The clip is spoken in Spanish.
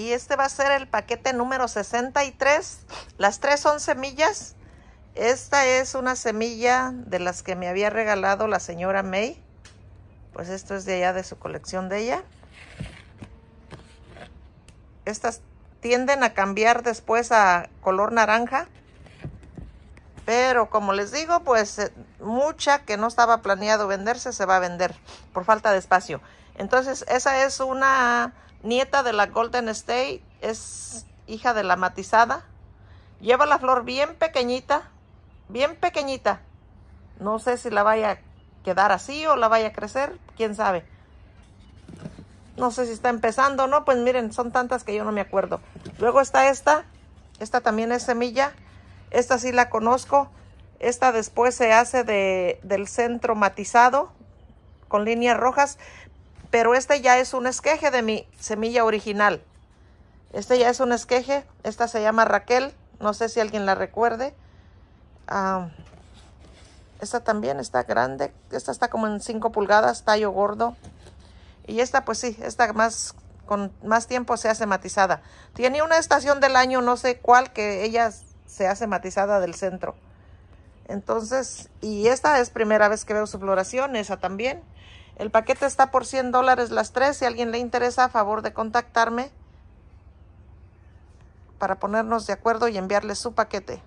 y este va a ser el paquete número 63. Las tres son semillas. Esta es una semilla de las que me había regalado la señora May. Pues esto es de allá de su colección de ella. Estas tienden a cambiar después a color naranja. Pero como les digo, pues eh, mucha que no estaba planeado venderse se va a vender por falta de espacio. Entonces esa es una nieta de la Golden State, es hija de la matizada. Lleva la flor bien pequeñita, bien pequeñita. No sé si la vaya a quedar así o la vaya a crecer, quién sabe. No sé si está empezando no, pues miren, son tantas que yo no me acuerdo. Luego está esta, esta también es semilla. Esta sí la conozco. Esta después se hace de, del centro matizado con líneas rojas, pero este ya es un esqueje de mi semilla original. Este ya es un esqueje, esta se llama Raquel, no sé si alguien la recuerde. Ah, esta también está grande, esta está como en 5 pulgadas, tallo gordo. Y esta pues sí, esta más con más tiempo se hace matizada. Tiene una estación del año, no sé cuál, que ella se hace matizada del centro. Entonces, y esta es primera vez que veo su floración, esa también. El paquete está por 100 dólares las tres. Si alguien le interesa, a favor de contactarme para ponernos de acuerdo y enviarle su paquete.